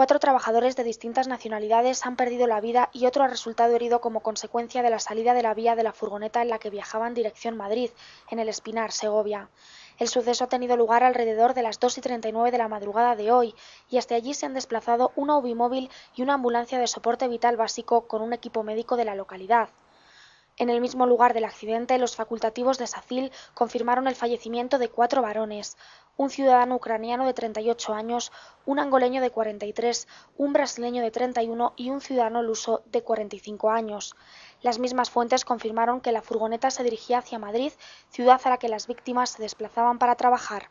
Cuatro trabajadores de distintas nacionalidades han perdido la vida y otro ha resultado herido como consecuencia de la salida de la vía de la furgoneta en la que viajaban dirección Madrid, en el Espinar, Segovia. El suceso ha tenido lugar alrededor de las 2.39 y de la madrugada de hoy y hasta allí se han desplazado un ubimóvil y una ambulancia de soporte vital básico con un equipo médico de la localidad. En el mismo lugar del accidente, los facultativos de SACIL confirmaron el fallecimiento de cuatro varones, un ciudadano ucraniano de 38 años, un angoleño de 43, un brasileño de 31 y un ciudadano luso de 45 años. Las mismas fuentes confirmaron que la furgoneta se dirigía hacia Madrid, ciudad a la que las víctimas se desplazaban para trabajar.